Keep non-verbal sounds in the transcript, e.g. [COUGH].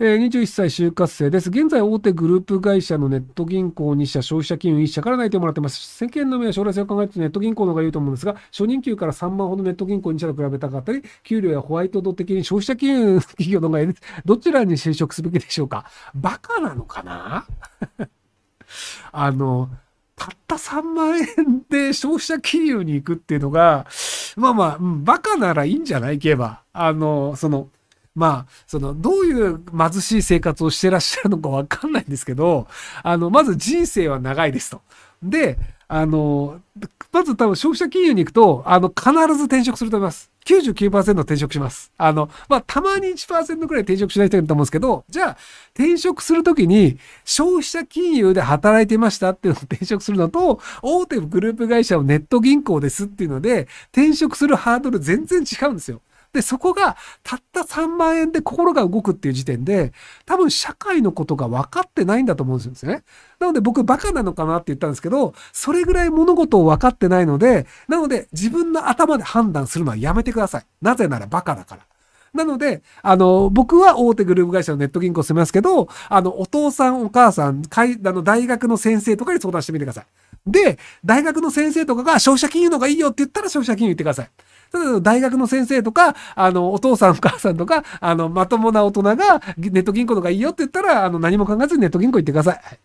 えー、21歳就活生です。現在大手グループ会社のネット銀行2社、消費者金融1社から内定をもらってます。世間の目は将来性を考えるとネット銀行の方がいいと思うんですが、初任給から3万ほどネット銀行2社と比べたかったり、給料やホワイトド的に消費者金融企業の方がいいです。どちらに就職すべきでしょうかバカなのかな [LAUGHS] あの、たった3万円で消費者金融に行くっていうのが、まあまあ、うん、バカならいいんじゃないけば。あの、その、まあ、その、どういう貧しい生活をしてらっしゃるのかわかんないんですけど、あの、まず人生は長いですと。で、あの、まず多分消費者金融に行くと、あの、必ず転職すると思います。99%転職します。あの、まあ、たまに1%くらい転職しない人いると思うんですけど、じゃあ、転職するときに、消費者金融で働いてましたっていうのを転職するのと、大手グループ会社をネット銀行ですっていうので、転職するハードル全然違うんですよ。で、そこがたった3万円で心が動くっていう時点で、多分社会のことが分かってないんだと思うんですよね。なので僕バカなのかなって言ったんですけど、それぐらい物事を分かってないので、なので自分の頭で判断するのはやめてください。なぜならバカだから。なので、あの、僕は大手グループ会社のネット銀行住めますけど、あの、お父さんお母さん、かいあの大学の先生とかに相談してみてください。で、大学の先生とかが消費者金融の方がいいよって言ったら消費者金融言ってください。ただ大学の先生とか、あの、お父さんお母さんとか、あの、まともな大人がネット銀行の方がいいよって言ったら、あの、何も考えずにネット銀行行ってください。はい